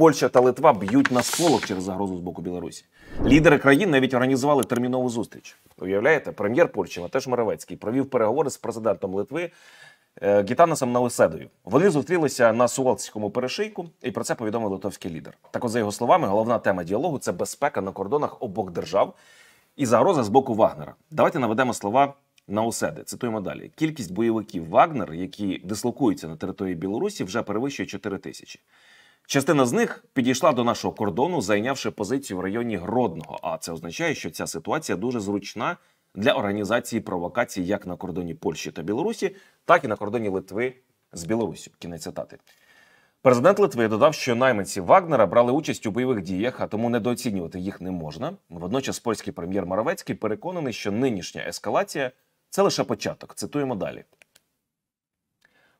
Польща та Литва б'ють на сполох через загрозу з боку Білорусі. Лідери країн навіть організували термінову зустріч. Уявляєте, прем'єр Польщі Матеш Моровецький провів переговори з президентом Литви е, Гітанасом Науседою. Вони зустрілися на Сувалцькому перешийку, і про це повідомив литовський лідер. Так от, за його словами, головна тема діалогу це безпека на кордонах обох держав і загроза з боку Вагнера. Давайте наведемо слова. на Оседи. цитуємо далі: кількість бойовиків Вагнер, які дислокуються на території Білорусі, вже перевищує 4 тисячі. Частина з них підійшла до нашого кордону, зайнявши позицію в районі Гродного. А це означає, що ця ситуація дуже зручна для організації провокацій як на кордоні Польщі та Білорусі, так і на кордоні Литви з Білорусі. Кінець цитати. Президент Литви додав, що найманці Вагнера брали участь у бойових діях, а тому недооцінювати їх не можна. Водночас, польський прем'єр Маровецький переконаний, що нинішня ескалація це лише початок. Цитуємо далі.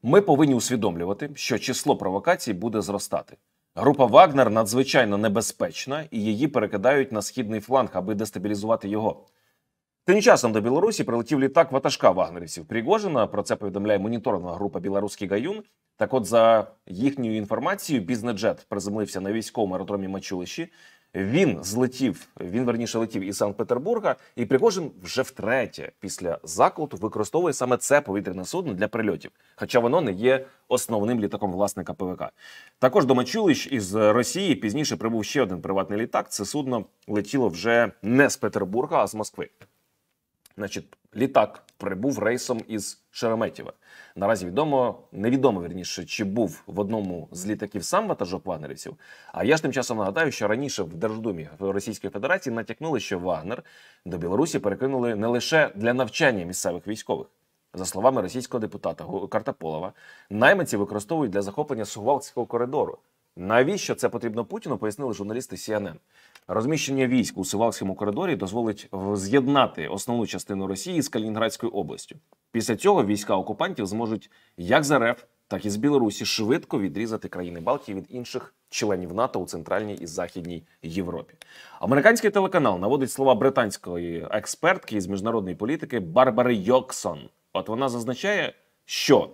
Ми повинні усвідомлювати, що число провокацій буде зростати. Група Вагнер надзвичайно небезпечна і її перекидають на східний фланг, аби дестабілізувати його. Тим часом до Білорусі прилетів літак ватажка вагнерівців Пригожина. Про це повідомляє моніторна група Білоруський Гаюн. Так, от, за їхньою інформацією, бізнес-джет приземлився на військовому аеродромі Мачулищі він злетів, він верніше летів із Санкт-Петербурга, і Пригожин вже втретє після заколоту використовує саме це повітряне судно для прильотів, хоча воно не є основним літаком власника ПВК. Також до Мачулищ із Росії пізніше прибув ще один приватний літак. Це судно летіло вже не з Петербурга, а з Москви значить, літак прибув рейсом із Шереметєва. Наразі відомо, невідомо вірніше, чи був в одному з літаків сам ватажок-вагнерівців. А я ж тим часом нагадаю, що раніше в Держдумі Російської Федерації натякнули, що Вагнер до Білорусі перекинули не лише для навчання місцевих військових. За словами російського депутата Картаполова, найманці використовують для захоплення сувалцького коридору, Навіщо це потрібно Путіну? Пояснили журналісти CNN. Розміщення військ у Сивавському коридорі дозволить з'єднати основну частину Росії з Калінінградською областю. Після цього війська окупантів зможуть як з РФ, так і з Білорусі швидко відрізати країни Балтії від інших членів НАТО у центральній і західній Європі. Американський телеканал наводить слова британської експертки з міжнародної політики Барбари Йоксон. От вона зазначає, що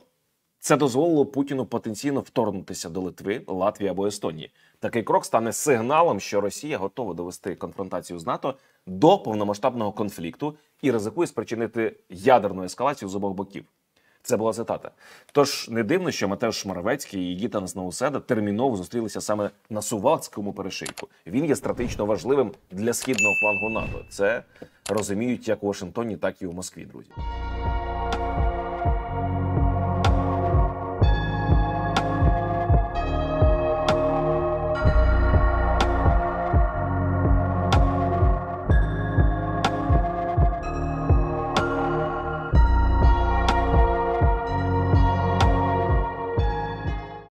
це дозволило Путіну потенційно вторгнутися до Литви, Латвії або Естонії. Такий крок стане сигналом, що Росія готова довести конфронтацію з НАТО до повномасштабного конфлікту і ризикує спричинити ядерну ескалацію з обох боків. Це була цитата. Тож не дивно, що матеш Шмаровецький і Гітан Науседа терміново зустрілися саме на сувалцькому перешийку. Він є стратегічно важливим для східного флангу НАТО. Це розуміють як у Вашингтоні, так і у Москві, друзі.